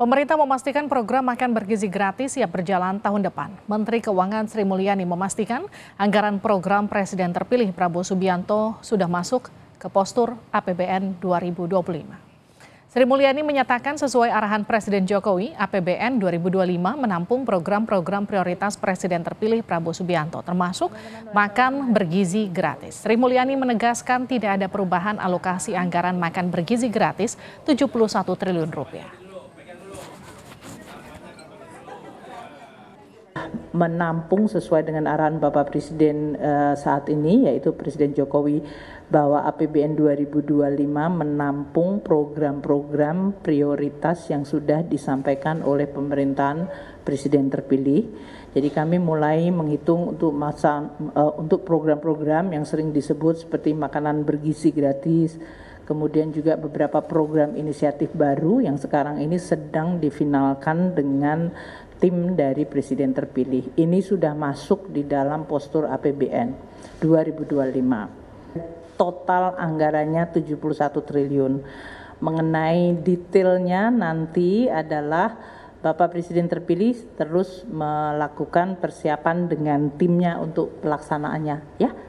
Pemerintah memastikan program makan bergizi gratis siap berjalan tahun depan. Menteri Keuangan Sri Mulyani memastikan anggaran program Presiden terpilih Prabowo Subianto sudah masuk ke postur APBN 2025. Sri Mulyani menyatakan sesuai arahan Presiden Jokowi, APBN 2025 menampung program-program prioritas Presiden terpilih Prabowo Subianto, termasuk makan bergizi gratis. Sri Mulyani menegaskan tidak ada perubahan alokasi anggaran makan bergizi gratis 71 triliun rupiah. menampung sesuai dengan arahan Bapak Presiden eh, saat ini yaitu Presiden Jokowi bahwa APBN 2025 menampung program-program prioritas yang sudah disampaikan oleh pemerintahan presiden terpilih. Jadi kami mulai menghitung untuk masa eh, untuk program-program yang sering disebut seperti makanan bergizi gratis, kemudian juga beberapa program inisiatif baru yang sekarang ini sedang difinalkan dengan tim dari presiden terpilih. Ini sudah masuk di dalam postur APBN 2025. Total anggarannya 71 triliun. Mengenai detailnya nanti adalah Bapak Presiden terpilih terus melakukan persiapan dengan timnya untuk pelaksanaannya ya.